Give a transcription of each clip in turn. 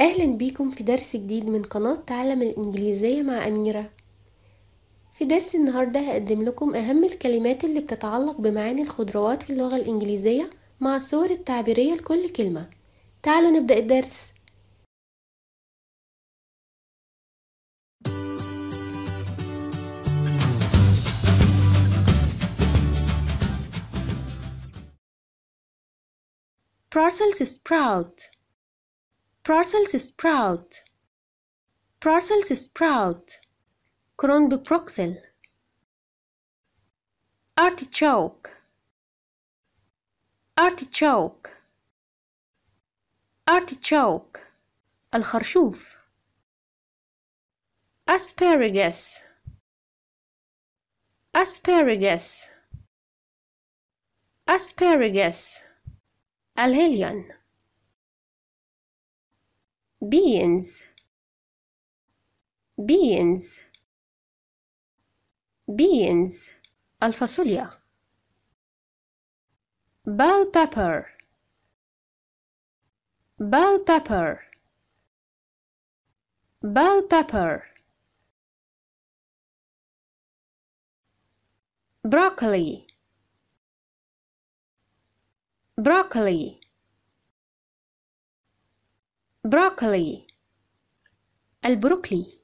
أهلا بيكم في درس جديد من قناة تعلم الإنجليزية مع أميرة في درس النهاردة هقدم لكم أهم الكلمات اللي بتتعلق بمعاني الخضروات في اللغة الإنجليزية مع الصور التعبيرية لكل كلمة تعالوا نبدأ الدرس Brussels sprout Brussels sprout, Brussels sprout, Kronbeproxel, artichoke, artichoke, artichoke, الخرشوف, asparagus, asparagus, asparagus, الهليون beans beans beans الفاصوليا bell pepper bell pepper bell pepper broccoli broccoli بروكلي البروكلي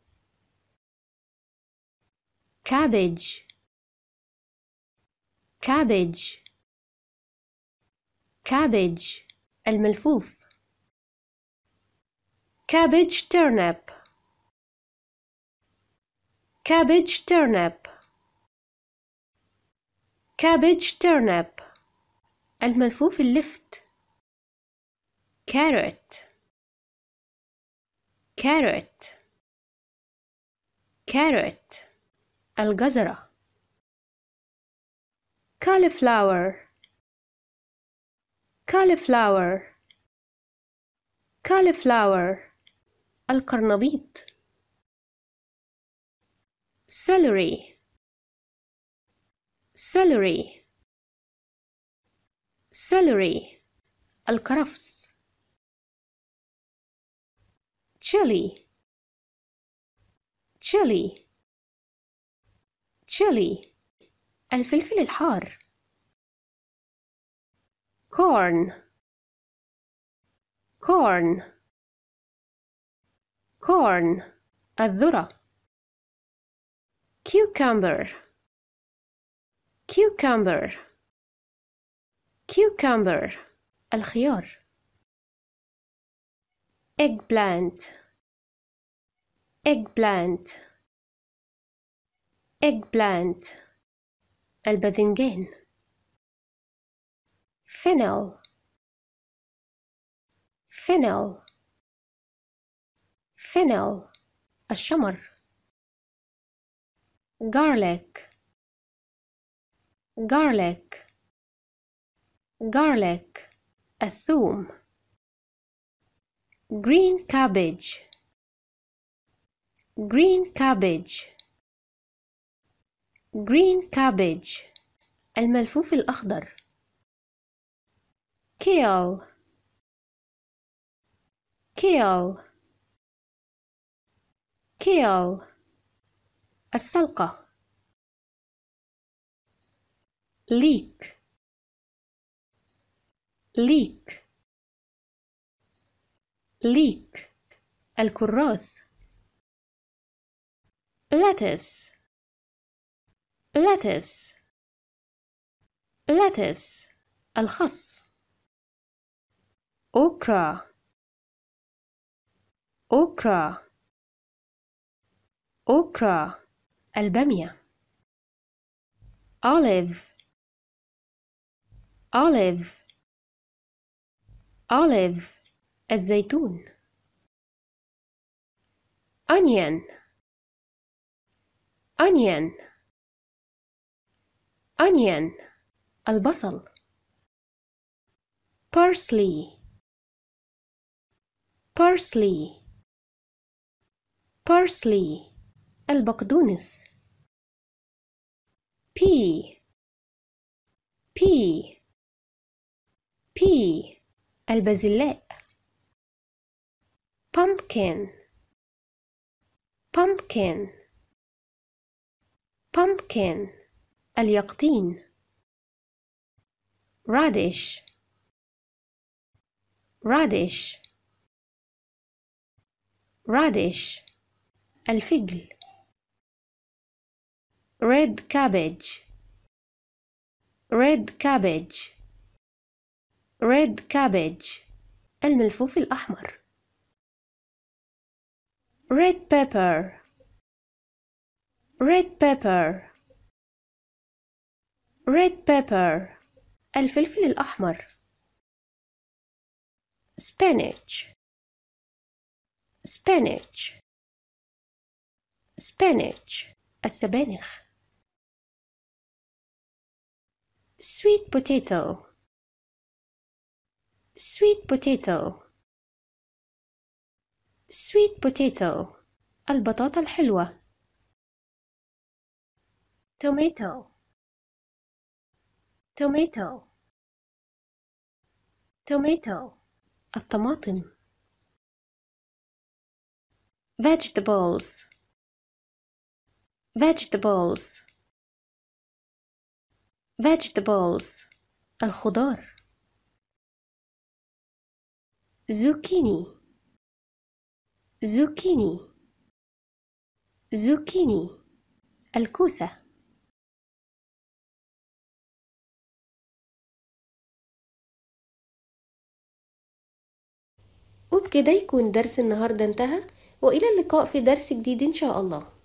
كابج كابج كابج الملفوف كابج ترنب كابج ترنب كابج ترنب الملفوف اللفت كاروت carrot carrot الجزرة cauliflower cauliflower cauliflower القرنبيط celery celery celery القرفس chili chili chili الفلفل الحار corn corn corn الذرة cucumber cucumber cucumber الخيار eggplant eggplant eggplant الباذنجان fennel fennel fennel الشمر garlic garlic garlic الثوم green cabbage green cabbage green cabbage الملفوف الأخضر kale kale kale السلقة leek leek leek الكراث lettuce lettuce lettuce الخس okra okra okra البامية olive olive olive الزيتون onion onion onion البصل parsley parsley parsley البقدونس pea pea pea البازلاء pumpkin pumpkin pumpkin اليقطين radish radish radish الفجل red cabbage red cabbage red cabbage الملفوف الأحمر red pepper red pepper red pepper الفلفل الأحمر spinach spinach spinach السبانخ sweet potato sweet potato sweet potato البطاطا الحلوة tomato tomato tomato الطماطم vegetables vegetables vegetables الخضار zucchini زوكيني زوكيني الكوسة وبكده يكون درس النهاردة انتهى وإلى اللقاء في درس جديد إن شاء الله